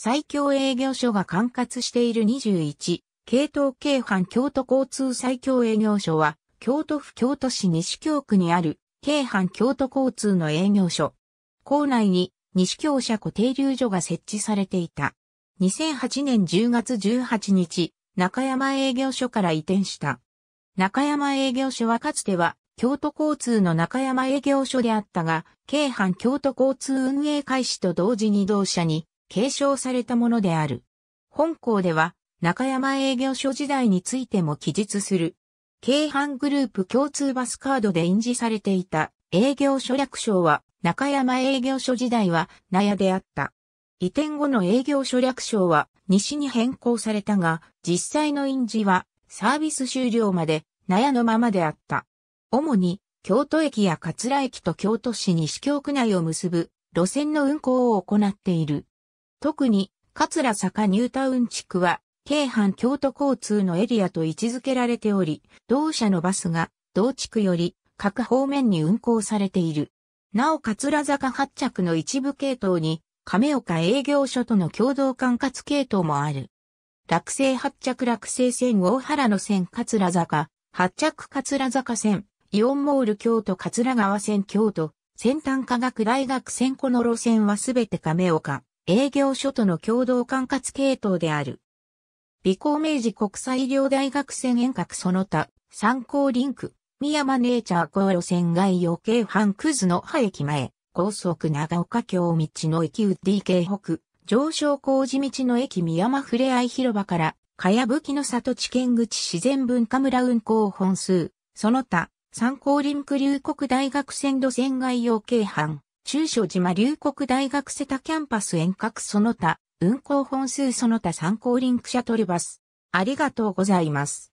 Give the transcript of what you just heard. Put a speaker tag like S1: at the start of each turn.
S1: 最強営業所が管轄している21、系統京阪京都交通最強営業所は、京都府京都市西京区にある、京阪京都交通の営業所。校内に、西京車庫停留所が設置されていた。2008年10月18日、中山営業所から移転した。中山営業所はかつては、京都交通の中山営業所であったが、京阪京都交通運営開始と同時に同社に、継承されたものである。本校では、中山営業所時代についても記述する。京阪グループ共通バスカードで印字されていた営業所略称は中山営業所時代は納屋であった。移転後の営業所略称は西に変更されたが、実際の印字はサービス終了まで納屋のままであった。主に京都駅や桂駅と京都市西京区内を結ぶ路線の運行を行っている。特に、桂坂ニュータウン地区は、京阪京都交通のエリアと位置づけられており、同社のバスが、同地区より、各方面に運行されている。なお、桂坂発着の一部系統に、亀岡営業所との共同管轄系統もある。落成発着落成線大原の線桂坂、発着桂坂線、イオンモール京都桂川線京都、先端科学大学線この路線はすべて亀岡、営業所との共同管轄系統である。美光明治国際医療大学線遠隔その他、参考リンク、宮間ネイチャー高路線外予京阪クズの葉駅前、高速長岡京道の駅ウッディ系北、上昇工事道の駅宮間ふれあい広場から、かやぶきの里地県口自然文化村運行本数、その他、参考リンク流国大学線路線外予京阪。中小島龍谷大学瀬田キャンパス遠隔その他、運行本数その他参考リンクシャトルバス。ありがとうございます。